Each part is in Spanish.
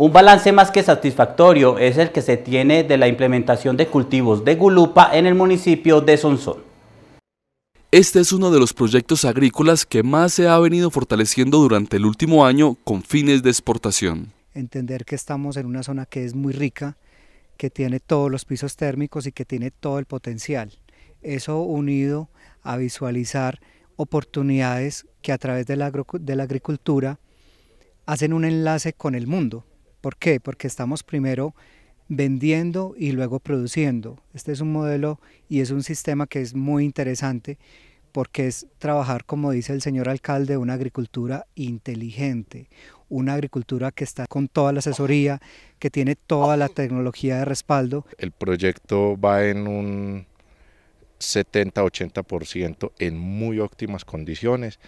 Un balance más que satisfactorio es el que se tiene de la implementación de cultivos de gulupa en el municipio de Sonsón. Este es uno de los proyectos agrícolas que más se ha venido fortaleciendo durante el último año con fines de exportación. Entender que estamos en una zona que es muy rica, que tiene todos los pisos térmicos y que tiene todo el potencial. Eso unido a visualizar oportunidades que a través de la agricultura hacen un enlace con el mundo ¿Por qué? Porque estamos primero vendiendo y luego produciendo. Este es un modelo y es un sistema que es muy interesante porque es trabajar, como dice el señor alcalde, una agricultura inteligente, una agricultura que está con toda la asesoría, que tiene toda la tecnología de respaldo. El proyecto va en un 70-80% en muy óptimas condiciones.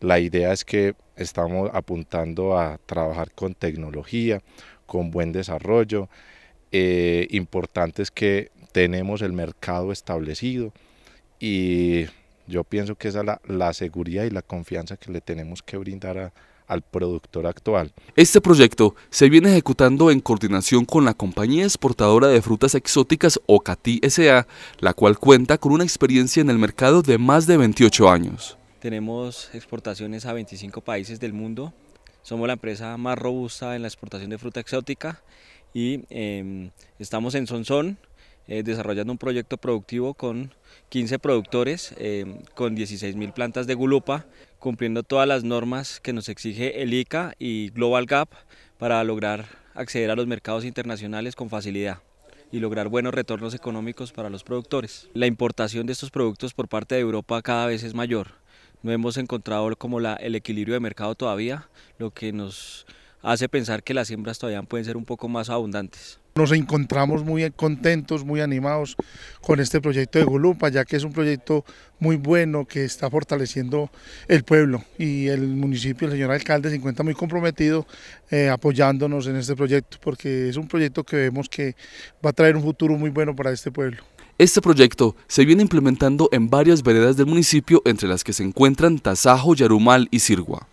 La idea es que estamos apuntando a trabajar con tecnología, con buen desarrollo. Eh, importante es que tenemos el mercado establecido y yo pienso que esa es la, seguridad y la confianza que le tenemos que brindar al productor actual. Este proyecto se viene ejecutando en coordinación con la compañía exportadora de frutas exóticas Ocati SA, la cual cuenta con una experiencia en el mercado de más de 28 años. Tenemos exportaciones a 25 países del mundo. Somos la empresa más robusta en la exportación de fruta exótica y em, estamos en Sonsón eh, desarrollando un proyecto productivo con 15 productores, em, con 16.000 plantas de gulupa, cumpliendo todas las normas que nos exige el ICA y Global Gap para lograr acceder a los mercados internacionales con facilidad y lograr buenos retornos económicos para los productores. La importación de estos productos por parte de Europa cada vez es mayor no hemos encontrado como el equilibrio de mercado todavía, lo que nos hace pensar que las siembras todavía pueden ser un poco más abundantes. Nos encontramos muy contentos, muy animados con este proyecto de Gulupa, ya que es un proyecto muy bueno que está fortaleciendo el pueblo y el municipio, el señor alcalde se encuentra muy comprometido eh, apoyándonos en este proyecto, porque es un proyecto que vemos que va a traer un futuro muy bueno para este pueblo. Este proyecto se viene implementando en varias veredas del municipio entre las que se encuentran Tasajo, Yarumal y Sirgua.